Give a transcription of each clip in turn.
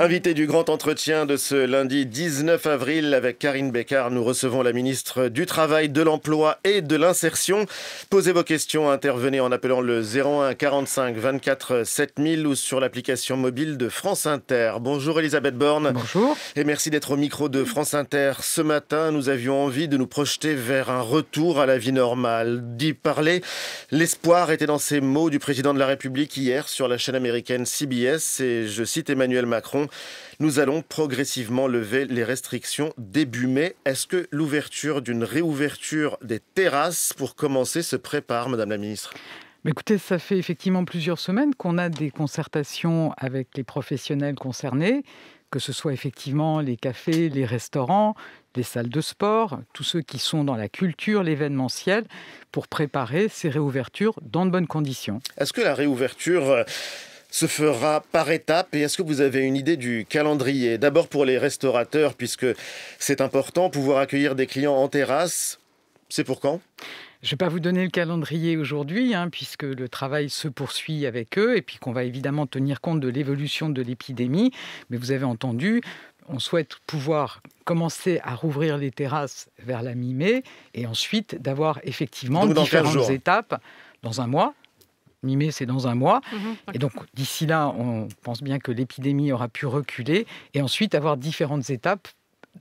Invité du grand entretien de ce lundi 19 avril avec Karine Bécard, nous recevons la ministre du Travail, de l'Emploi et de l'Insertion. Posez vos questions, intervenez en appelant le 01 45 24 7000 ou sur l'application mobile de France Inter. Bonjour Elisabeth Borne. Bonjour. Et merci d'être au micro de France Inter. Ce matin, nous avions envie de nous projeter vers un retour à la vie normale. D'y parler, l'espoir était dans ces mots du président de la République hier sur la chaîne américaine CBS et je cite Emmanuel Macron. Nous allons progressivement lever les restrictions début mai. Est-ce que l'ouverture d'une réouverture des terrasses pour commencer se prépare, Madame la Ministre écoutez, ça fait effectivement plusieurs semaines qu'on a des concertations avec les professionnels concernés, que ce soit effectivement les cafés, les restaurants, les salles de sport, tous ceux qui sont dans la culture, l'événementiel, pour préparer ces réouvertures dans de bonnes conditions. Est-ce que la réouverture se fera par étapes et est-ce que vous avez une idée du calendrier D'abord pour les restaurateurs, puisque c'est important, pouvoir accueillir des clients en terrasse, c'est pour quand je ne vais pas vous donner le calendrier aujourd'hui, hein, puisque le travail se poursuit avec eux, et puis qu'on va évidemment tenir compte de l'évolution de l'épidémie. Mais vous avez entendu, on souhaite pouvoir commencer à rouvrir les terrasses vers la mi-mai, et ensuite d'avoir effectivement différentes étapes dans un mois, mi-mai, c'est dans un mois. Mhm, et donc, d'ici là, on pense bien que l'épidémie aura pu reculer et ensuite avoir différentes étapes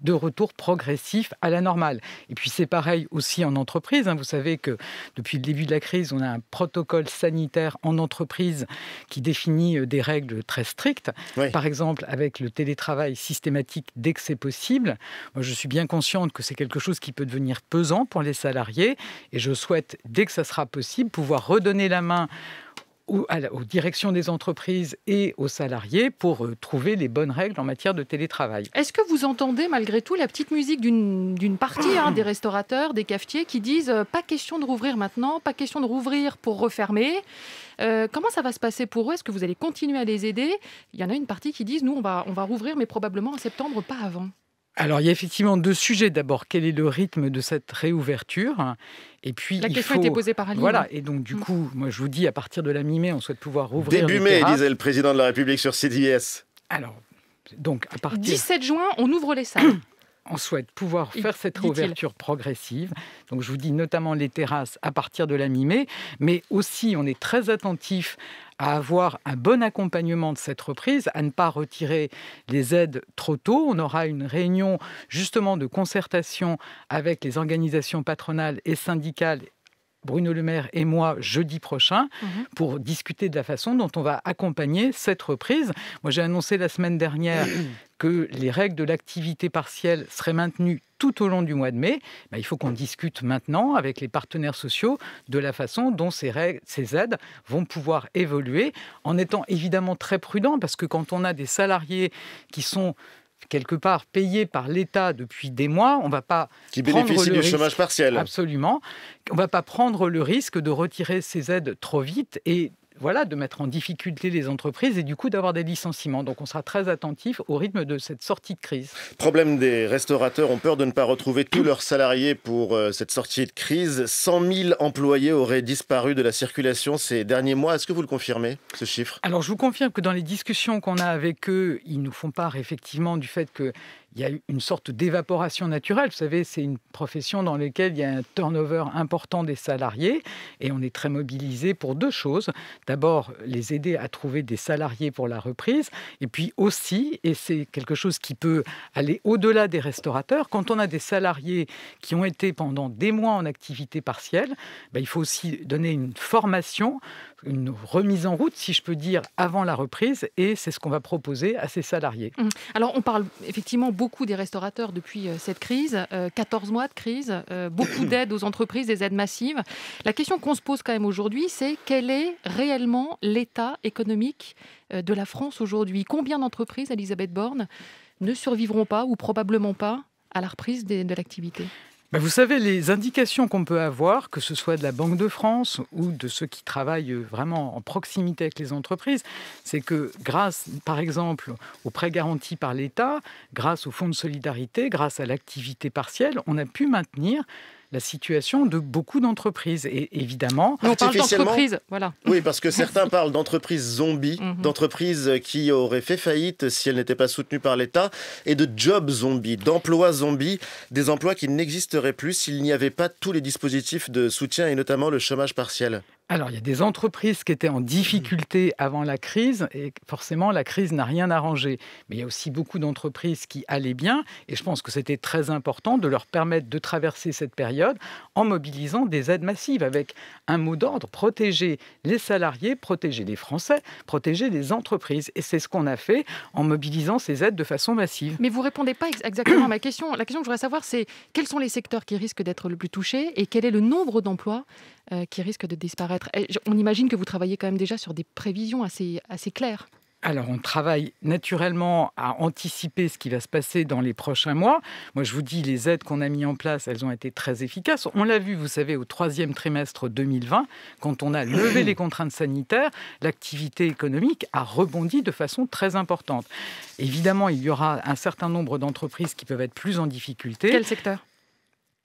de retour progressif à la normale. Et puis c'est pareil aussi en entreprise. Hein. Vous savez que depuis le début de la crise, on a un protocole sanitaire en entreprise qui définit euh, des règles très strictes. Par exemple, avec le télétravail systématique dès que c'est possible. Moi, je suis bien consciente que c'est quelque chose qui peut devenir pesant pour les salariés et je souhaite, dès que ça sera possible, pouvoir redonner la main aux, directions des entreprises et aux salariés pour euh, trouver les bonnes règles en matière de télétravail. Est-ce que vous entendez malgré tout la petite musique d'une partie hein, des restaurateurs, des cafetiers qui disent euh, pas question de rouvrir maintenant, pas question de rouvrir pour refermer euh, Comment ça va se passer pour eux Est-ce que vous allez continuer à les aider Il y en a une partie qui disent nous on va, on va rouvrir mais probablement en septembre, pas avant. Alors, il y a effectivement deux sujets. D'abord, quel est le rythme de cette réouverture Et puis, la question a était posée par Ali. Voilà. Et donc, du mm. coup, moi, je vous dis, à partir de la mi-mai, on souhaite pouvoir rouvrir. Début mai, disait le président de la République sur CDS. Alors, donc à partir 17 juin, on ouvre les salles on souhaite pouvoir faire cette ouverture progressive. Donc je vous dis notamment les terrasses à partir de la mi-mai, mais aussi on est très attentif à avoir un bon accompagnement de cette reprise, à ne pas retirer les aides trop tôt. On aura une réunion justement de concertation avec les organisations patronales et syndicales Bruno Le Maire et moi jeudi prochain mhm. pour discuter de la façon dont on va accompagner cette reprise. Moi, j'ai annoncé la semaine dernière que les règles de l'activité partielle seraient maintenues tout au long du mois de mai, bah, il faut qu'on discute maintenant avec les partenaires sociaux de la façon dont ces, ces aides vont pouvoir évoluer, en étant évidemment très prudent, parce que quand on a des salariés qui sont quelque part payé par l'État depuis des mois. On va pas qui du chômage partiel. Absolument. On va pas prendre le risque de retirer ces aides trop vite et voilà, de mettre en difficulté les entreprises et du coup d'avoir des licenciements. Donc on sera très attentif au rythme de cette sortie de crise. Problème des restaurateurs ont peur de ne pas retrouver tous leurs salariés pour euh, cette sortie de crise. 100 000 employés auraient disparu de la circulation ces derniers mois. Est-ce que vous le confirmez, ce chiffre Alors je vous confirme que dans les discussions qu'on a avec eux, ils nous font part effectivement du fait que il y a une sorte d'évaporation naturelle. Vous savez, c'est une profession dans laquelle il y a un turnover important des salariés et on est très mobilisé pour deux choses. D'abord, les aider à trouver des salariés pour la reprise et puis aussi, et c'est quelque chose qui peut aller au-delà des restaurateurs, quand on a des salariés qui ont été pendant des mois en activité partielle, ben, il faut aussi donner une formation une remise en route, si je peux dire, avant la reprise, et c'est ce qu'on va proposer à ces salariés. Hum. Alors on parle effectivement beaucoup des restaurateurs depuis euh, cette crise, 14 euh, mois de crise, euh, beaucoup d'aides aux entreprises, des aides massives. La question qu'on se pose quand même aujourd'hui, c'est quel est réellement l'état économique de la France aujourd'hui Combien d'entreprises, Elisabeth Borne, ne survivront pas ou probablement pas à la reprise de l'activité vous savez, les indications qu'on peut avoir, que ce soit de la Banque de France ou de ceux qui travaillent vraiment en proximité avec les entreprises, c'est que grâce, par exemple, aux prêts garantis par l'État, grâce au fonds de solidarité, grâce à l'activité partielle, on a pu maintenir la situation de beaucoup d'entreprises. Et évidemment, on parle d'entreprises, voilà. Oui, parce que certains parlent d'entreprises zombies, mhm. d'entreprises qui auraient fait faillite si elles n'étaient pas soutenues par l'État, et de jobs zombies, d'emplois zombies, des emplois qui n'existeraient plus s'il n'y avait pas tous les dispositifs de soutien et notamment le chômage partiel alors, il y a des entreprises qui étaient en difficulté avant la crise et forcément, la crise n'a rien arrangé. Mais il y a aussi beaucoup d'entreprises qui allaient bien et je pense que c'était très important de leur permettre de traverser cette période en mobilisant des aides massives avec un mot d'ordre, protéger les salariés, protéger les Français, protéger les entreprises. Et c'est ce qu'on a fait en mobilisant ces aides de façon massive. Mais vous ne répondez pas exactement à ma question. La question que je voudrais savoir, c'est quels sont les secteurs qui risquent d'être le plus touchés et quel est le nombre d'emplois euh, qui risque de disparaître. on imagine que vous travaillez quand même déjà sur des prévisions assez, assez claires. Alors, on travaille naturellement à anticiper ce qui va se passer dans les prochains mois. Moi, je vous dis, les aides qu'on a mises en place, elles ont été très efficaces. On l'a vu, vous savez, au troisième trimestre 2020, quand on a levé les contraintes sanitaires, l'activité économique a rebondi de façon très importante. Évidemment, il y aura un certain nombre d'entreprises qui peuvent être plus en difficulté. Quel secteur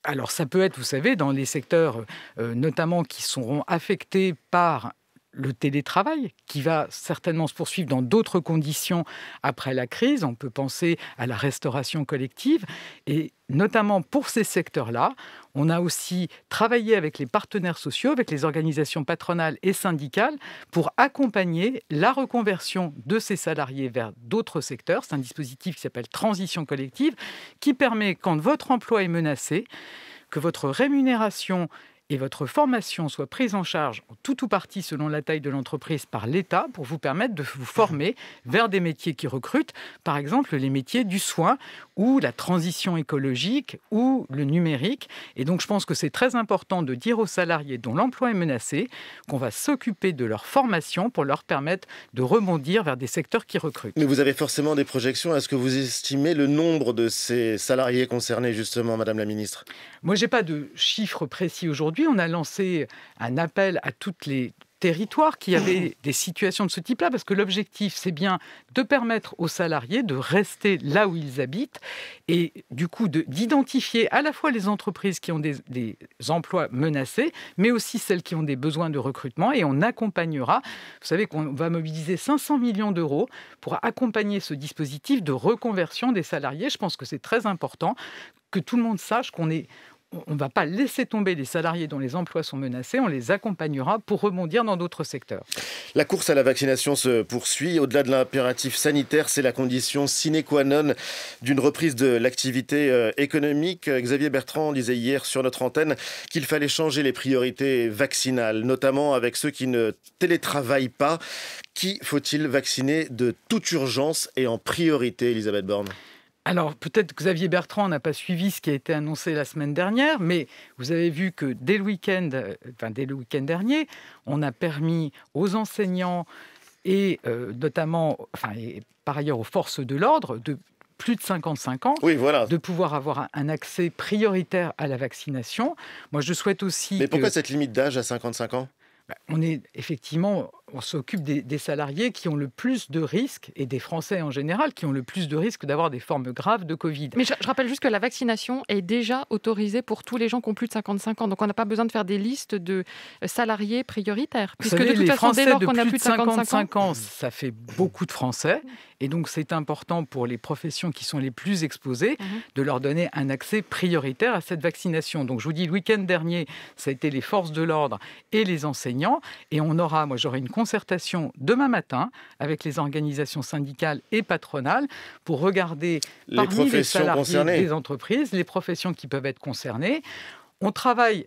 alors ça peut être, vous savez, dans les secteurs euh, notamment qui seront affectés par le télétravail, qui va certainement se poursuivre dans d'autres conditions après la crise. On peut penser à la restauration collective. Et notamment pour ces secteurs-là, on a aussi travaillé avec les partenaires sociaux, avec les organisations patronales et syndicales, pour accompagner la reconversion de ces salariés vers d'autres secteurs. C'est un dispositif qui s'appelle Transition collective, qui permet, quand votre emploi est menacé, que votre rémunération et votre formation soit prise en charge en tout ou partie selon la taille de l'entreprise par l'État pour vous permettre de vous former vers des métiers qui recrutent, par exemple les métiers du soin ou la transition écologique ou le numérique. Et donc je pense que c'est très important de dire aux salariés dont l'emploi est menacé qu'on va s'occuper de leur formation pour leur permettre de rebondir vers des secteurs qui recrutent. Mais vous avez forcément des projections. Est-ce que vous estimez le nombre de ces salariés concernés justement, Madame la Ministre Moi, j'ai pas de chiffres précis aujourd'hui aujourd'hui, on a lancé un appel à tous les territoires qui avaient des situations de ce type-là, parce que l'objectif, c'est bien de permettre aux salariés de rester là où ils habitent et du coup d'identifier à la fois les entreprises qui ont des, emplois menacés, mais aussi celles qui ont des besoins de recrutement. Et on accompagnera, vous savez qu'on va mobiliser 500 millions d'euros pour accompagner ce dispositif de reconversion des salariés. Je pense que c'est très important que tout le monde sache qu'on est, on ne va pas laisser tomber les salariés dont les emplois sont menacés, on les accompagnera pour rebondir dans d'autres secteurs. La course à la vaccination se poursuit. Au-delà de l'impératif sanitaire, c'est la condition sine qua non d'une reprise de l'activité euh, économique. Xavier Bertrand disait hier sur notre antenne qu'il fallait changer les priorités vaccinales, notamment avec ceux qui ne télétravaillent pas. Qui faut-il vacciner de toute urgence et en priorité, Elisabeth Borne alors peut-être que Xavier Bertrand n'a pas suivi ce qui a été annoncé la semaine dernière, mais vous avez vu que dès le week-end, euh, enfin dès le week-end dernier, on a permis aux enseignants et euh, notamment, enfin, et par ailleurs aux forces de l'ordre de plus de 55 ans, de pouvoir avoir un accès prioritaire à la vaccination. Moi, je souhaite aussi... Mais pourquoi cette limite d'âge à 55 ans bah, On est effectivement on s'occupe des, salariés qui ont le plus de risques, et des Français en général, qui ont le plus de risques d'avoir des formes graves de Covid. Mais je, rappelle juste que la vaccination est déjà autorisée pour tous les gens qui ont plus de 55 ans. Donc on n'a pas besoin de faire des listes de salariés prioritaires. Puisque savez, de toute les façon, Français dès qu'on a plus de 55, ans, ça fait beaucoup de Français. Et donc c'est important pour les professions qui sont les plus exposées mhm. de leur donner un accès prioritaire à cette vaccination. Donc je vous dis, le week-end dernier, ça a été les forces de l'ordre et les enseignants. Et on aura, moi j'aurai une concertation demain matin avec les organisations syndicales et patronales pour regarder parmi les salariés des entreprises les professions qui peuvent être concernées. On travaille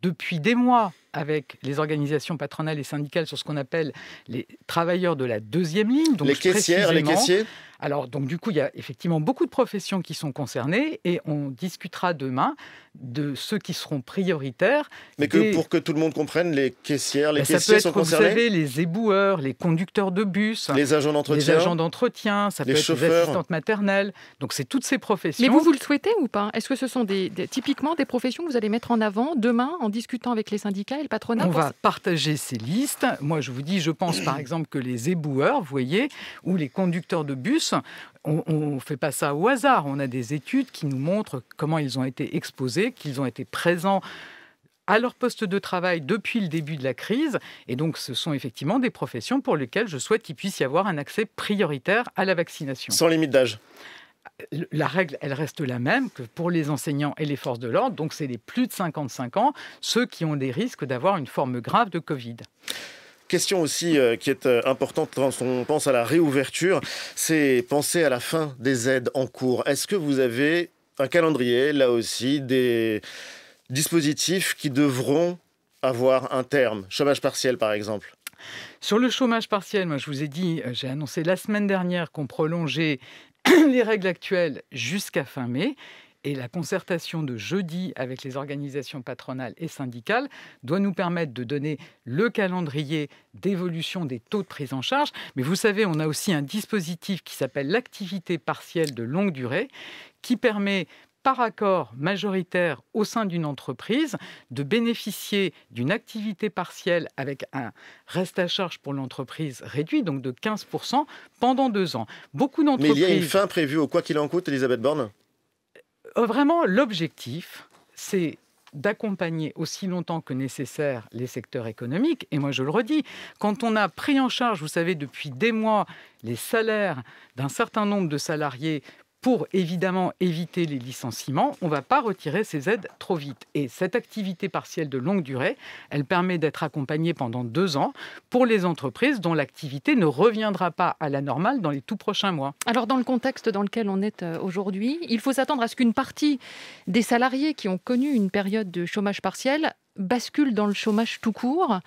depuis des mois avec les organisations patronales et syndicales sur ce qu'on appelle les travailleurs de la deuxième ligne. Donc les caissières, les caissiers alors, donc, du coup, il y a effectivement beaucoup de professions qui sont concernées et on discutera demain de ceux qui seront prioritaires. Mais que pour que tout le monde comprenne, les caissières, les ben, caissiers ça peut être, sont concernés Vous savez, les éboueurs, les conducteurs de bus, les agents d'entretien, les agents d'entretien, ça peut chauffeurs. être les assistantes maternelles. Donc, c'est toutes ces professions. Mais vous, vous le souhaitez ou pas Est-ce que ce sont typiquement des professions que vous allez mettre en avant demain en discutant avec les syndicats on va partager ces listes. Moi, je vous dis, je pense par exemple que les éboueurs, vous voyez, ou les conducteurs de bus, on ne fait pas ça au hasard. On a des études qui nous montrent comment ils ont été exposés, qu'ils ont été présents à leur poste de travail depuis le début de la crise. Et donc, ce sont effectivement des professions pour lesquelles je souhaite qu'il puisse y avoir un accès prioritaire à la vaccination. Sans limite d'âge la règle, elle reste la même que pour les enseignants et les forces de l'ordre. Donc, c'est les plus de 55 ans, ceux qui ont des risques d'avoir une forme grave de Covid. Question aussi euh, qui est euh, importante quand on pense à la réouverture, c'est penser à la fin des aides en cours. Est-ce que vous avez un calendrier, là aussi, des dispositifs qui devront avoir un terme Chômage partiel, par exemple sur le chômage partiel, moi je vous ai dit, euh, j'ai annoncé la semaine dernière qu'on prolongeait les règles actuelles jusqu'à fin mai. Et la concertation de jeudi avec les organisations patronales et syndicales doit nous permettre de donner le calendrier d'évolution des taux de prise en charge. Mais vous savez, on a aussi un dispositif qui s'appelle l'activité partielle de longue durée, qui permet par accord majoritaire au sein d'une entreprise de bénéficier d'une activité partielle avec un reste à charge pour l'entreprise réduit, donc de 15% pendant deux ans. Beaucoup d'entreprises. Mais il y a une fin prévue au quoi qu'il en coûte, Elisabeth Borne euh, Vraiment, l'objectif, c'est d'accompagner aussi longtemps que nécessaire les secteurs économiques. Et moi, je le redis, quand on a pris en charge, vous savez, depuis des mois, les salaires d'un certain nombre de salariés pour évidemment éviter les licenciements, on ne va pas retirer ces aides trop vite. Et cette activité partielle de longue durée, elle permet d'être accompagnée pendant deux ans pour les entreprises dont l'activité ne reviendra pas à la normale dans les tout prochains mois. Alors dans le contexte dans lequel on est euh, aujourd'hui, il faut s'attendre à ce qu'une partie des salariés qui ont connu une période de chômage partiel bascule dans le chômage tout court.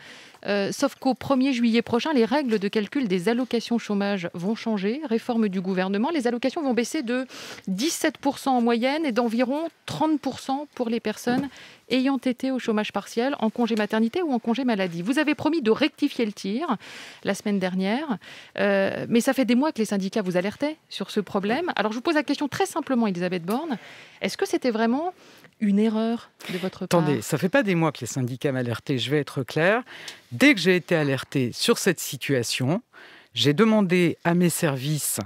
Euh, sauf qu'au 1er juillet prochain, les règles de calcul des allocations chômage vont changer. Réforme du gouvernement, les allocations vont baisser de 17% en moyenne et d'environ 30% pour les personnes ayant été au chômage partiel, en congé maternité ou en congé maladie. Vous avez promis de rectifier le tir la semaine dernière, euh, mais ça fait des mois que les syndicats vous alertaient sur ce problème. Alors je vous pose la question très simplement, Elisabeth Borne. Est-ce que c'était vraiment une erreur de votre part Attendez, ça fait pas des mois que les syndicats m'alertaient, je vais être clair. Dès que j'ai été alertée sur cette situation, j'ai demandé à mes services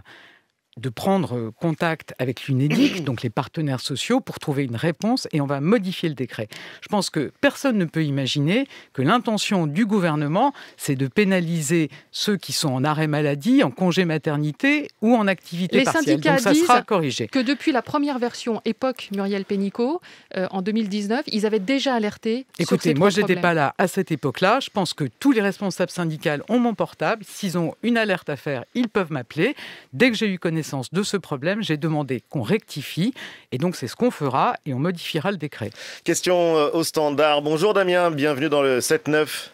de prendre euh, contact avec l'UNEDIC, donc les partenaires sociaux, pour trouver une réponse et on va modifier le décret. Je pense que personne ne peut imaginer que l'intention du gouvernement, c'est de pénaliser ceux qui sont en arrêt maladie, en congé maternité ou en activité les partielle. Syndicats ça disent sera corrigé. Que depuis la première version époque Muriel Pénicaud, euh, en 2019, ils avaient déjà alerté. Écoutez, sur ces moi je n'étais pas là à cette époque-là. Je pense que tous les responsables syndicaux ont mon portable. S'ils ont une alerte à faire, ils peuvent m'appeler. Dès que j'ai eu connaissance sens de ce problème, j'ai demandé qu'on rectifie. Et donc, c'est ce qu'on fera et on modifiera le décret. Question euh, au standard. Bonjour Damien, bienvenue dans le 7-9.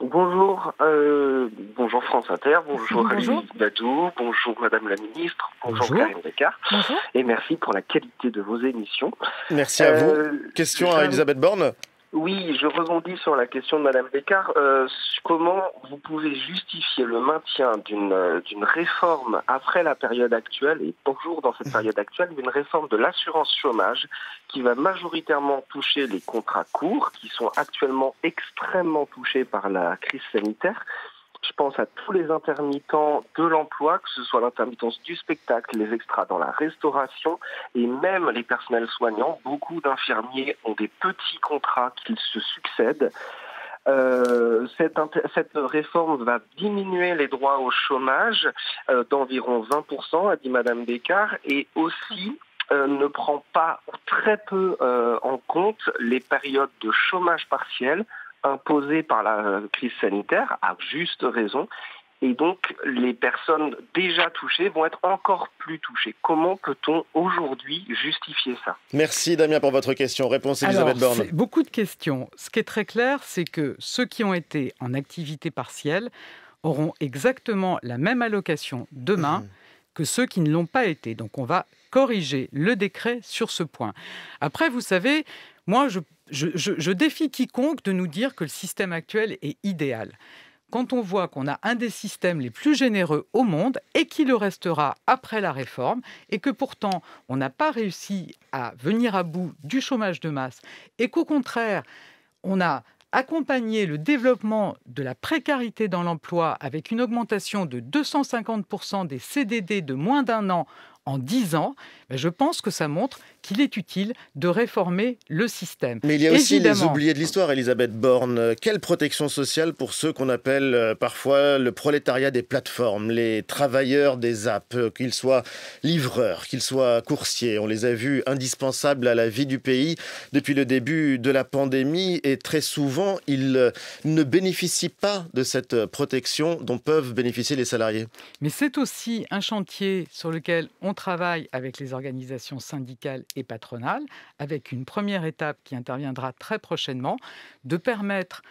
Bonjour, euh, bonjour France Inter, bonjour, bonjour. Badou, bonjour Madame la Ministre, bonjour, Karine Descartes, et merci pour la qualité de vos émissions. Merci à vous. Euh, Question à Elisabeth Borne. Oui, je rebondis sur la question de Madame Bécard. Euh, comment vous pouvez justifier le maintien d'une euh, d'une réforme après la période actuelle et toujours dans cette période actuelle d'une réforme de l'assurance chômage qui va majoritairement toucher les contrats courts qui sont actuellement extrêmement touchés par la crise sanitaire je pense à tous les intermittents de l'emploi, que ce soit l'intermittence du spectacle, les extras dans la restauration et même les personnels soignants. Beaucoup d'infirmiers ont des petits contrats qu'ils se succèdent. Euh, cette, réforme va diminuer les droits au chômage euh, d'environ 20%, a dit Madame Descartes, et aussi euh, ne prend pas très peu en compte les périodes de chômage partiel, imposée par la crise sanitaire, à juste raison. Et donc, les personnes déjà touchées vont être encore plus touchées. Comment peut-on aujourd'hui justifier ça Merci Damien pour votre question. Réponse Elisabeth Borne. Beaucoup de questions. Ce qui est très clair, c'est que ceux qui ont été en activité partielle auront exactement la même allocation demain mhm. que ceux qui ne l'ont pas été. Donc, on va corriger le décret sur ce point. Après, vous savez, moi, je, défie quiconque de nous dire que le système actuel est idéal quand on voit qu'on a un des systèmes les plus généreux au monde et qu'il le restera après la réforme, et que pourtant on n'a pas réussi à venir à bout du chômage de masse, et qu'au contraire on a accompagné le développement de la précarité dans l'emploi avec une augmentation de 250% des CDD de moins d'un an en 10 ans, ben, je pense que ça montre qu'il est utile de réformer le système. Mais il y a aussi les oubliés de l'histoire, Elisabeth Borne. Quelle protection sociale pour ceux qu'on appelle euh, parfois le prolétariat des plateformes, les travailleurs des apps, euh, qu'ils soient livreurs, qu'ils soient coursiers. On les a vus indispensables à la vie du pays depuis le début de la pandémie et très souvent, ils euh, ne bénéficient pas de cette protection dont peuvent bénéficier les salariés. Mais c'est aussi un chantier sur lequel on travaille avec les organisations syndicales et patronales, avec une première étape qui interviendra très prochainement, de permettre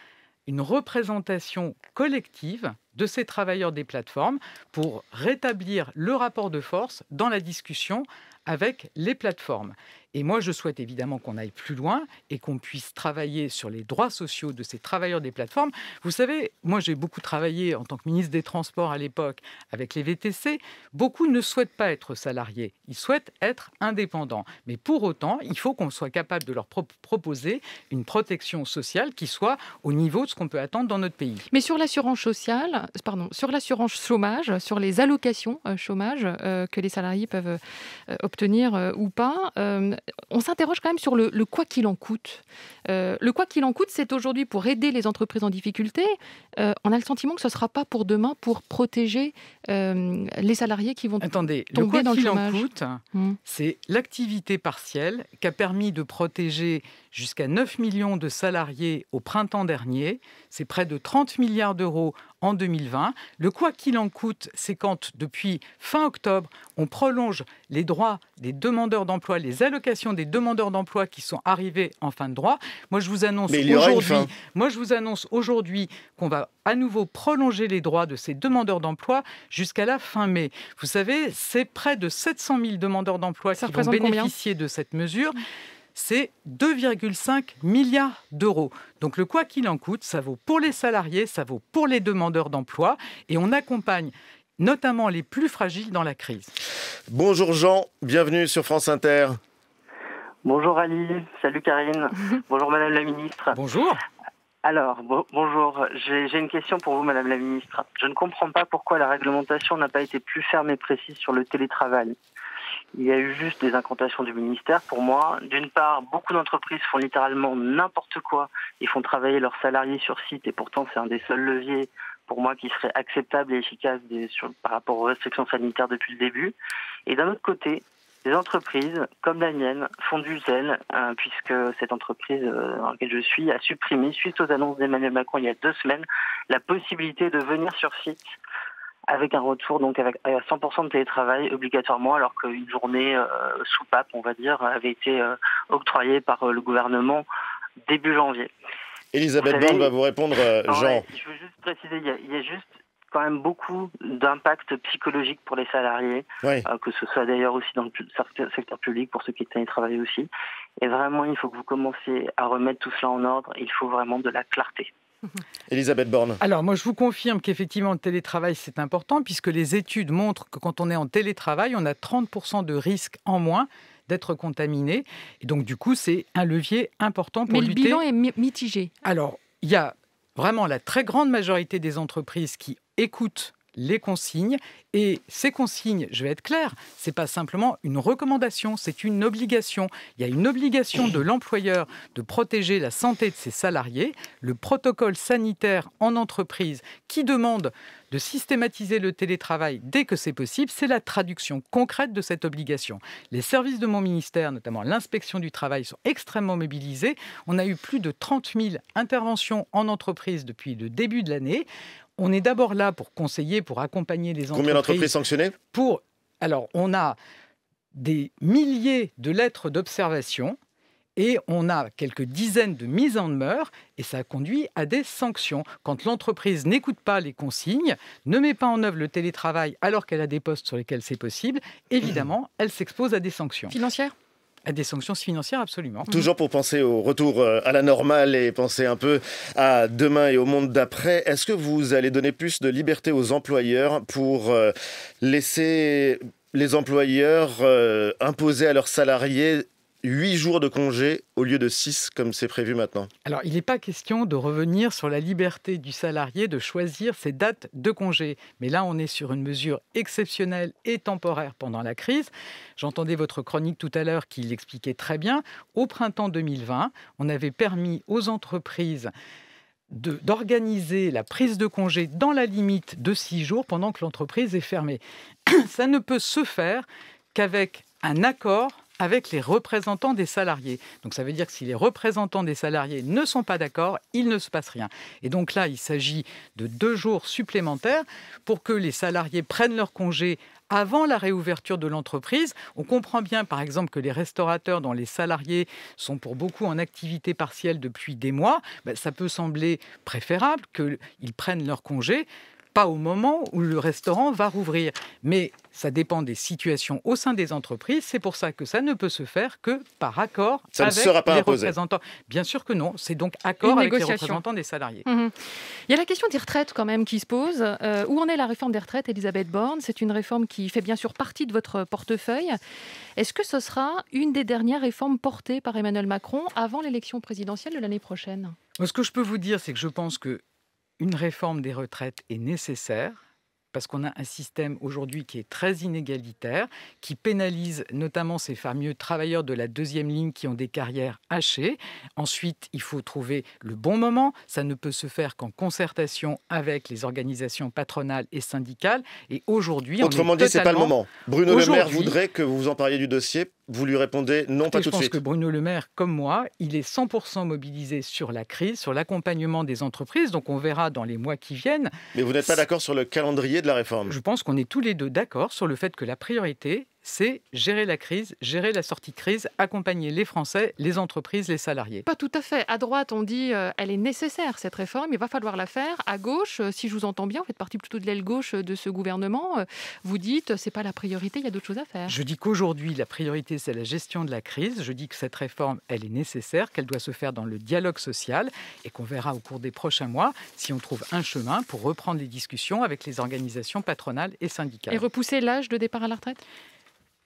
une représentation collective de ces travailleurs des plateformes pour rétablir le rapport de force dans la discussion avec les plateformes. Et moi, je souhaite évidemment qu'on aille plus loin et qu'on puisse travailler sur les droits sociaux de ces travailleurs des plateformes. Vous savez, moi, j'ai beaucoup travaillé en tant que ministre des Transports à l'époque avec les VTC. Beaucoup ne souhaitent pas être salariés, ils souhaitent être indépendants. Mais pour autant, il faut qu'on soit capable de leur proposer une protection sociale qui soit au niveau de ce qu'on peut attendre dans notre pays. Mais sur l'assurance sociale, euh, pardon, sur l'assurance chômage, sur les allocations euh, chômage euh, que les salariés peuvent obtenir ou pas, on s'interroge quand même sur le, quoi qu'il en coûte. Euh, le quoi qu'il en coûte, c'est aujourd'hui pour aider les entreprises en difficulté. Euh, on a le sentiment que ce ne sera pas pour demain pour protéger euh, les salariés qui vont Attendez, tomber le quoi qu'il en coûte, mmh. c'est l'activité partielle qui a permis de protéger jusqu'à 9 millions de salariés au printemps dernier. C'est près de 30 milliards d'euros en 2020. Le quoi qu'il en coûte, c'est quand depuis fin octobre, on prolonge les droits des demandeurs d'emploi, les allocations des demandeurs d'emploi qui sont arrivés en fin de droit. Moi, je vous annonce aujourd'hui, moi, je vous annonce aujourd'hui qu'on va à nouveau prolonger les droits de ces demandeurs d'emploi jusqu'à la fin mai. Vous savez, c'est près de 700 000 demandeurs d'emploi qui vont bénéficier de cette mesure c'est 2,5 milliards d'euros. Donc le quoi qu'il en coûte, ça vaut pour les salariés, ça vaut pour les demandeurs d'emploi, et on accompagne notamment les plus fragiles dans la crise. Bonjour Jean, bienvenue sur France Inter. Bonjour Ali, salut Karine, bonjour Madame la Ministre. Bonjour. Alors, bonjour. J'ai une question pour vous, Madame la Ministre. Je ne comprends pas pourquoi la réglementation n'a pas été plus ferme et précise sur le télétravail. Il y a eu juste des incantations du ministère pour moi. D'une part, beaucoup d'entreprises font littéralement n'importe quoi. Ils font travailler leurs salariés sur site et pourtant c'est un des seuls leviers pour moi qui serait acceptable et efficace des, par rapport aux restrictions sanitaires depuis le début. Et d'un autre côté, des entreprises comme la mienne font du zèle, euh, puisque cette entreprise euh, dans laquelle je suis a supprimé, suite aux annonces d'Emmanuel Macron il y a deux semaines, la possibilité de venir sur site avec un retour donc avec 100% de télétravail obligatoirement, alors qu'une journée euh, soupape, on va dire, avait été octroyée par le gouvernement début janvier. Elisabeth Borne va vous répondre, ah Jean préciser, il y, a, juste quand même beaucoup d'impact psychologique pour les salariés, euh, que ce soit d'ailleurs aussi dans le secteur public, pour ceux qui travaillent aussi. Et vraiment, il faut que vous commenciez à remettre tout cela en ordre. Il faut vraiment de la clarté. Elisabeth Borne. Alors moi je vous confirme qu'effectivement le télétravail c'est important puisque les études montrent que quand on est en télétravail on a 30% de risque en moins d'être contaminé. Et donc du coup c'est un levier important pour lutter. le bilan est mitigé. Alors il y a vraiment la très grande majorité des entreprises qui écoutent les consignes. Et ces consignes, je vais être clair, n'est pas simplement une recommandation, c'est une obligation. Il y a une obligation de l'employeur de protéger la santé de ses salariés. Le protocole sanitaire en entreprise qui demande de systématiser le télétravail dès que c'est possible, c'est la traduction concrète de cette obligation. Les services de mon ministère, notamment l'inspection du travail, sont extrêmement mobilisés. On a eu plus de 30 000 interventions en entreprise depuis le début de l'année. On est d'abord là pour conseiller, pour accompagner les entreprises. Combien d'entreprises sanctionnées Pour alors on a des milliers de lettres d'observation et on a quelques dizaines de mises en demeure et ça conduit à des sanctions. Quand l'entreprise n'écoute pas les consignes, ne met pas en œuvre le télétravail alors qu'elle a des postes sur lesquels c'est possible, évidemment, elle s'expose à des sanctions. Financières des sanctions financières, absolument. Toujours pour penser au retour euh, à la normale et penser un peu à demain et au monde d'après, est-ce que vous allez donner plus de liberté aux employeurs pour euh, laisser les employeurs euh, imposer à leurs salariés Huit jours de congé au lieu de six, comme c'est prévu maintenant. Alors, il n'est pas question de revenir sur la liberté du salarié de choisir ses dates de congé. Mais là, on est sur une mesure exceptionnelle et temporaire pendant la crise. J'entendais votre chronique tout à l'heure qui l'expliquait très bien. Au printemps 2020, on avait permis aux entreprises d'organiser la prise de congé dans la limite de six jours pendant que l'entreprise est fermée. Ça ne peut se faire qu'avec un accord avec les représentants des salariés. Donc ça veut dire que si les représentants des salariés ne sont pas d'accord, il ne se passe rien. Et donc là, il s'agit de deux jours supplémentaires pour que les salariés prennent leur congé avant la réouverture de l'entreprise. On comprend bien, par exemple, que les restaurateurs dont les salariés sont pour beaucoup en activité partielle depuis des mois, ben, ça peut sembler préférable qu'ils prennent leur congé pas au moment où le restaurant va rouvrir. Mais ça dépend des situations au sein des entreprises. C'est pour ça que ça ne peut se faire que par accord avec les représentants. Bien sûr que non, c'est donc accord avec les représentants des salariés. Mhm. Il y a la question des retraites quand même qui se pose. Euh, où en est la réforme des retraites, Elisabeth Borne C'est une réforme qui fait bien sûr partie de votre portefeuille. Est-ce que ce sera une des dernières réformes portées par Emmanuel Macron avant l'élection présidentielle de l'année prochaine Ce que je peux vous dire, c'est que je pense que une réforme des retraites est nécessaire parce qu'on a un système aujourd'hui qui est très inégalitaire, qui pénalise notamment ces fameux travailleurs de la deuxième ligne qui ont des carrières hachées. Ensuite, il faut trouver le bon moment. Ça ne peut se faire qu'en concertation avec les organisations patronales et syndicales. Et aujourd'hui, autrement dit, c'est pas le moment. Bruno Le Maire voudrait que vous en parliez du dossier vous lui répondez non, pas tout de suite. Je pense que Bruno Le Maire, comme moi, il est 100% mobilisé sur la crise, sur l'accompagnement des entreprises. Donc on verra dans les mois qui viennent. Mais vous n'êtes pas d'accord sur le calendrier de la réforme Je pense qu'on est tous les deux d'accord sur le fait que la priorité, c'est gérer la crise, gérer la sortie de crise, accompagner les Français, les entreprises, les salariés. Pas tout à fait. À droite, on dit qu'elle euh, elle est nécessaire cette réforme, il va falloir la faire. À gauche, euh, si je vous entends bien, vous faites partie plutôt de l'aile gauche euh, de ce gouvernement. vous dites c'est pas la priorité, il y a d'autres choses à faire. Je dis qu'aujourd'hui la priorité c'est la gestion de la crise. Je dis que cette réforme elle est nécessaire, qu'elle doit se faire dans le dialogue social et qu'on verra au cours des prochains mois si on trouve un chemin pour reprendre les discussions avec les organisations patronales et syndicales. Et repousser l'âge de départ à la retraite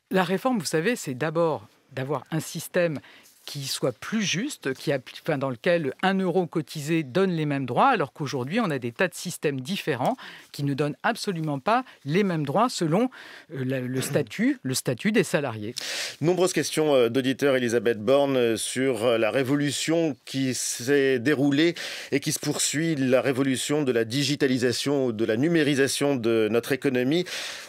la réforme, vous savez, c'est d'abord d'avoir un système qui soit plus juste, qui a, enfin, dans lequel un euro cotisé donne les mêmes droits, alors qu'aujourd'hui on a des tas de systèmes différents qui ne donnent absolument pas les mêmes droits selon euh, le statut, le statut des salariés. Nombreuses questions euh, d'auditeurs Elisabeth Borne euh, sur la révolution qui s'est déroulée et qui se poursuit, la révolution de la digitalisation, ou de la numérisation de notre économie.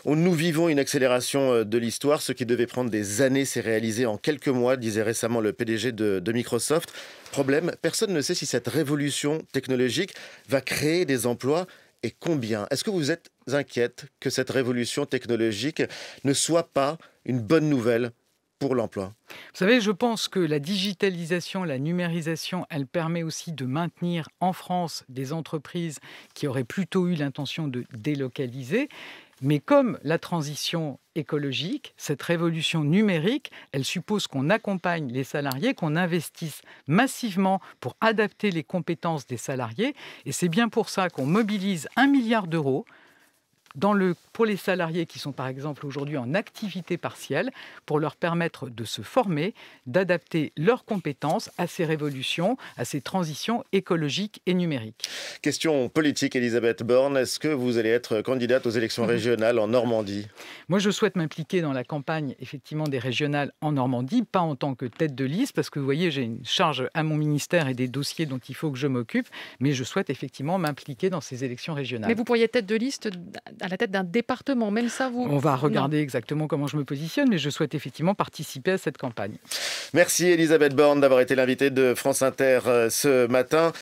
Oh, nous vivons une accélération de l'histoire, ce qui devait prendre des années s'est réalisé en quelques mois, disait récemment le PDG de, de Microsoft. Problème, personne ne sait si cette révolution technologique va créer des emplois et combien Est-ce que vous êtes inquiète que cette révolution technologique ne soit pas une bonne nouvelle pour l'emploi Vous savez, je pense que la digitalisation, la numérisation, elle permet aussi de maintenir en France des entreprises qui auraient plutôt eu l'intention de délocaliser. Mais comme la transition écologique, cette révolution numérique, elle suppose qu'on accompagne les salariés, qu'on investisse massivement pour adapter les compétences des salariés. Et c'est bien pour ça qu'on mobilise un milliard d'euros dans le, pour les salariés qui sont par exemple aujourd'hui en activité partielle, pour leur permettre de se former, d'adapter leurs compétences à ces révolutions, à ces transitions écologiques et numériques. Question politique, Elisabeth Borne, est-ce que vous allez être candidate aux élections mhm. régionales en Normandie Moi, je souhaite m'impliquer dans la campagne effectivement des régionales en Normandie, pas en tant que tête de liste, parce que vous voyez, j'ai une charge à mon ministère et des dossiers dont il faut que je m'occupe, mais je souhaite effectivement m'impliquer dans ces élections régionales. Mais vous pourriez être tête de liste à la tête d'un département. Même ça, vous. On va regarder exactement comment je me positionne, mais je souhaite effectivement participer à cette campagne. Merci Elisabeth Borne d'avoir été l'invitée de France Inter euh, ce matin.